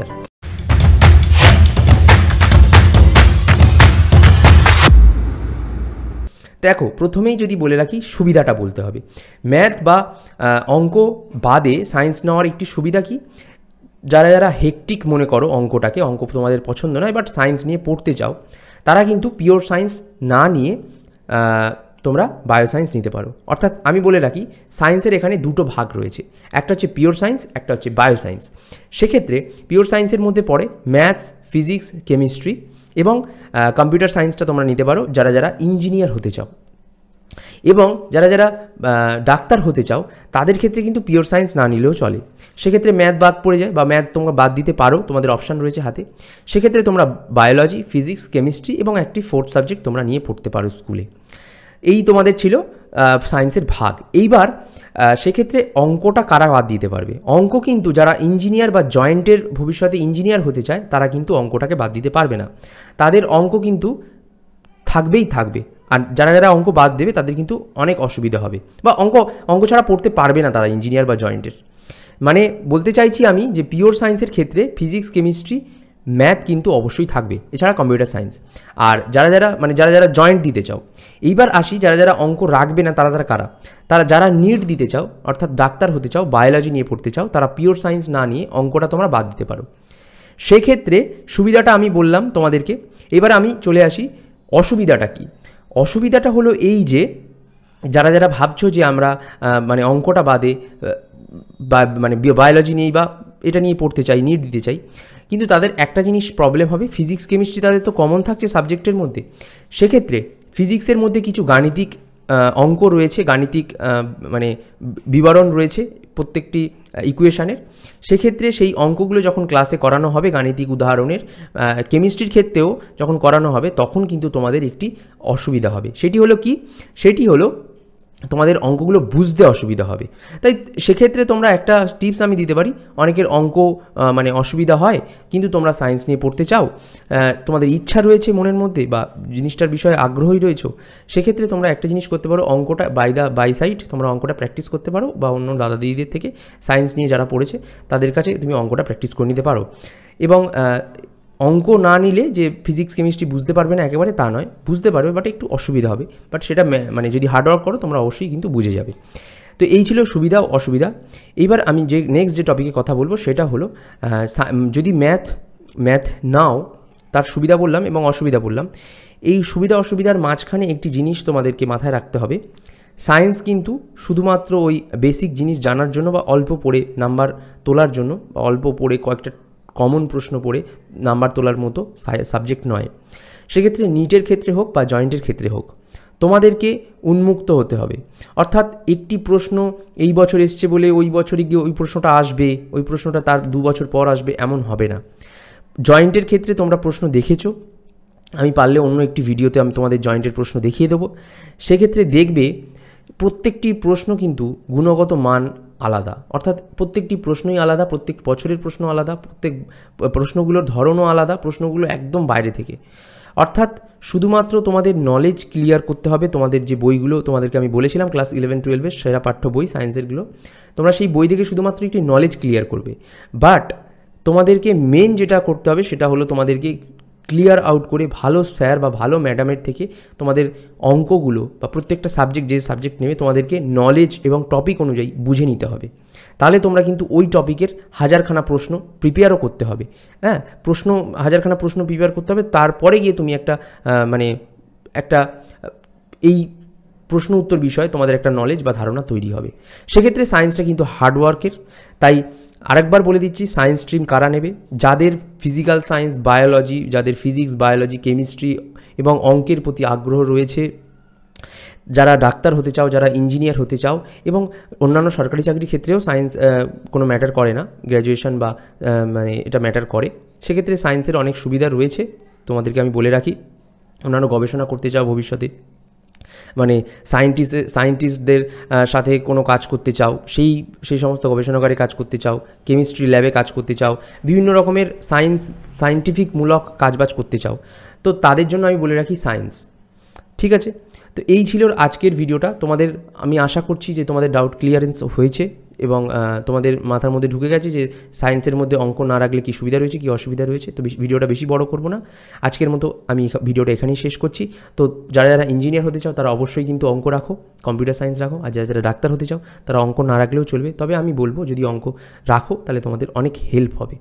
ছবিটার দেখো প্রথমেই যদি বলে রাখি সুবিধাটা বলতে হবে ম্যাথ বা অঙ্ক বাদে সায়েন্স নেওয়ার একটি সুবিধা কি যারা যারা হেকটিক মনে করো অঙ্কটাকে অঙ্ক তোমাদের পছন্দ নয় বাট সায়েন্স নিয়ে পড়তে চাও তারা কিন্তু পিওর সায়েন্স না নিয়ে তোমরা সায়েন্স নিতে পারো অর্থাৎ আমি বলে রাখি সায়েন্সের এখানে দুটো ভাগ রয়েছে একটা হচ্ছে পিওর সায়েন্স একটা হচ্ছে সায়েন্স সেক্ষেত্রে পিওর সায়েন্সের মধ্যে পড়ে ম্যাথস ফিজিক্স কেমিস্ট্রি এবং কম্পিউটার সায়েন্সটা তোমরা নিতে পারো যারা যারা ইঞ্জিনিয়ার হতে চাও এবং যারা যারা ডাক্তার হতে চাও তাদের ক্ষেত্রে কিন্তু পিওর সায়েন্স না নিলেও চলে সেক্ষেত্রে ম্যাথ বাদ পড়ে যায় বা ম্যাথ তোমরা বাদ দিতে পারো তোমাদের অপশান রয়েছে হাতে সেক্ষেত্রে তোমরা বায়োলজি ফিজিক্স কেমিস্ট্রি এবং একটি ফোর্থ সাবজেক্ট তোমরা নিয়ে পড়তে পারো স্কুলে এই তোমাদের ছিল সায়েন্সের ভাগ এইবার সেক্ষেত্রে অঙ্কটা কারা বাদ দিতে পারবে অঙ্ক কিন্তু যারা ইঞ্জিনিয়ার বা জয়েন্টের ভবিষ্যতে ইঞ্জিনিয়ার হতে চায় তারা কিন্তু অঙ্কটাকে বাদ দিতে পারবে না তাদের অঙ্ক কিন্তু থাকবেই থাকবে আর যারা যারা অঙ্ক বাদ দেবে তাদের কিন্তু অনেক অসুবিধা হবে বা অঙ্ক অঙ্ক ছাড়া পড়তে পারবে না তারা ইঞ্জিনিয়ার বা জয়েন্টের মানে বলতে চাইছি আমি যে পিওর সায়েন্সের ক্ষেত্রে ফিজিক্স কেমিস্ট্রি ম্যাথ কিন্তু অবশ্যই থাকবে এছাড়া কম্পিউটার সায়েন্স আর যারা যারা মানে যারা যারা জয়েন্ট দিতে চাও এইবার আসি যারা যারা অঙ্ক রাখবে না তারা তারা কারা তারা যারা নিট দিতে চাও অর্থাৎ ডাক্তার হতে চাও বায়োলজি নিয়ে পড়তে চাও তারা পিওর সায়েন্স না নিয়ে অঙ্কটা তোমরা বাদ দিতে পারো সেক্ষেত্রে সুবিধাটা আমি বললাম তোমাদেরকে এবার আমি চলে আসি অসুবিধাটা কি অসুবিধাটা হলো এই যে যারা যারা ভাবছো যে আমরা মানে অঙ্কটা বাদে মানে বায়োলজি নিয়েই বা এটা নিয়ে পড়তে চাই নিট দিতে চাই কিন্তু তাদের একটা জিনিস প্রবলেম হবে ফিজিক্স কেমিস্ট্রি তাদের তো কমন থাকছে সাবজেক্টের মধ্যে সেক্ষেত্রে ফিজিক্সের মধ্যে কিছু গাণিতিক অঙ্ক রয়েছে গাণিতিক মানে বিবরণ রয়েছে প্রত্যেকটি ইকুয়েশানের সেক্ষেত্রে সেই অঙ্কগুলো যখন ক্লাসে করানো হবে গাণিতিক উদাহরণের কেমিস্ট্রির ক্ষেত্রেও যখন করানো হবে তখন কিন্তু তোমাদের একটি অসুবিধা হবে সেটি হলো কি সেটি হলো তোমাদের অঙ্কগুলো বুঝতে অসুবিধা হবে তাই সেক্ষেত্রে তোমরা একটা টিপস আমি দিতে পারি অনেকের অঙ্ক মানে অসুবিধা হয় কিন্তু তোমরা সায়েন্স নিয়ে পড়তে চাও তোমাদের ইচ্ছা রয়েছে মনের মধ্যে বা জিনিসটার বিষয়ে আগ্রহী রয়েছে সেক্ষেত্রে তোমরা একটা জিনিস করতে পারো অঙ্কটা বাই দা বাই সাইড তোমরা অঙ্কটা প্র্যাকটিস করতে পারো বা অন্য দাদা দিদিদের থেকে সায়েন্স নিয়ে যারা পড়েছে তাদের কাছে তুমি অঙ্কটা প্র্যাকটিস করে নিতে পারো এবং অঙ্ক না নিলে যে ফিজিক্স কেমিস্ট্রি বুঝতে পারবে না একেবারে তা নয় বুঝতে পারবে বাট একটু অসুবিধা হবে বাট সেটা মানে যদি হার্ডওয়ার্ক করো তোমরা অবশ্যই কিন্তু বুঝে যাবে তো এই ছিল সুবিধা অসুবিধা এইবার আমি যে নেক্সট যে টপিকে কথা বলবো সেটা হলো যদি ম্যাথ ম্যাথ নাও তার সুবিধা বললাম এবং অসুবিধা বললাম এই সুবিধা অসুবিধার মাঝখানে একটি জিনিস তোমাদেরকে মাথায় রাখতে হবে সায়েন্স কিন্তু শুধুমাত্র ওই বেসিক জিনিস জানার জন্য বা অল্প পড়ে নাম্বার তোলার জন্য বা অল্প পড়ে কয়েকটা কমন প্রশ্ন পড়ে নাম্বার তোলার মতো সাবজেক্ট নয় সেক্ষেত্রে নিটের ক্ষেত্রে হোক বা জয়েন্টের ক্ষেত্রে হোক তোমাদেরকে উন্মুক্ত হতে হবে অর্থাৎ একটি প্রশ্ন এই বছর এসছে বলে ওই বছরে গিয়ে ওই প্রশ্নটা আসবে ওই প্রশ্নটা তার দু বছর পর আসবে এমন হবে না জয়েন্টের ক্ষেত্রে তোমরা প্রশ্ন দেখেছো আমি পারলে অন্য একটি ভিডিওতে আমি তোমাদের জয়েন্টের প্রশ্ন দেখিয়ে দেবো সেক্ষেত্রে দেখবে প্রত্যেকটি প্রশ্ন কিন্তু গুণগত মান আলাদা অর্থাৎ প্রত্যেকটি প্রশ্নই আলাদা প্রত্যেক বছরের প্রশ্ন আলাদা প্রত্যেক প্রশ্নগুলোর ধরনও আলাদা প্রশ্নগুলো একদম বাইরে থেকে অর্থাৎ শুধুমাত্র তোমাদের নলেজ ক্লিয়ার করতে হবে তোমাদের যে বইগুলো তোমাদেরকে আমি বলেছিলাম ক্লাস ইলেভেন টুয়েলভের সেরা পাঠ্য বই সায়েন্সেরগুলো তোমরা সেই বই থেকে শুধুমাত্র একটি নলেজ ক্লিয়ার করবে বাট তোমাদেরকে মেন যেটা করতে হবে সেটা হলো তোমাদেরকে ক্লিয়ার আউট করে ভালো স্যার বা ভালো ম্যাডামের থেকে তোমাদের অঙ্কগুলো বা প্রত্যেকটা সাবজেক্ট যে সাবজেক্ট নেবে তোমাদেরকে নলেজ এবং টপিক অনুযায়ী বুঝে নিতে হবে তাহলে তোমরা কিন্তু ওই টপিকের হাজারখানা প্রশ্ন প্রিপেয়ারও করতে হবে হ্যাঁ প্রশ্ন হাজারখানা প্রশ্ন প্রিপেয়ার করতে হবে তারপরে গিয়ে তুমি একটা মানে একটা এই প্রশ্ন উত্তর বিষয়ে তোমাদের একটা নলেজ বা ধারণা তৈরি হবে সেক্ষেত্রে সায়েন্সটা কিন্তু হার্ডওয়ার্কের তাই আরেকবার বলে দিচ্ছি সায়েন্স স্ট্রিম কারা নেবে যাদের ফিজিক্যাল সায়েন্স বায়োলজি যাদের ফিজিক্স বায়োলজি কেমিস্ট্রি এবং অঙ্কের প্রতি আগ্রহ রয়েছে যারা ডাক্তার হতে চাও যারা ইঞ্জিনিয়ার হতে চাও এবং অন্যান্য সরকারি চাকরির ক্ষেত্রেও সায়েন্স কোনো ম্যাটার করে না গ্র্যাজুয়েশন বা মানে এটা ম্যাটার করে সেক্ষেত্রে সায়েন্সের অনেক সুবিধা রয়েছে তোমাদেরকে আমি বলে রাখি অন্যান্য গবেষণা করতে চাও ভবিষ্যতে মানে সায়েন্টিস্ট সায়েন্টিস্টদের সাথে কোনো কাজ করতে চাও সেই সেই সমস্ত গবেষণাগারে কাজ করতে চাও কেমিস্ট্রি ল্যাবে কাজ করতে চাও বিভিন্ন রকমের সায়েন্স সায়েন্টিফিকমূলক কাজবাজ করতে চাও তো তাদের জন্য আমি বলে রাখি সায়েন্স ঠিক আছে তো এই ছিল আজকের ভিডিওটা তোমাদের আমি আশা করছি যে তোমাদের ডাউট ক্লিয়ারেন্স হয়েছে এবং তোমাদের মাথার মধ্যে ঢুকে গেছে যে সায়েন্সের মধ্যে অঙ্ক না রাখলে কী সুবিধা রয়েছে কী অসুবিধা রয়েছে তো ভিডিওটা বেশি বড় করব না আজকের মতো আমি ভিডিওটা এখানেই শেষ করছি তো যারা যারা ইঞ্জিনিয়ার হতে চাও তারা অবশ্যই কিন্তু অঙ্ক রাখো কম্পিউটার সায়েন্স রাখো আর যারা যারা ডাক্তার হতে চাও তারা অঙ্ক না রাখলেও চলবে তবে আমি বলবো যদি অঙ্ক রাখো তাহলে তোমাদের অনেক হেল্প হবে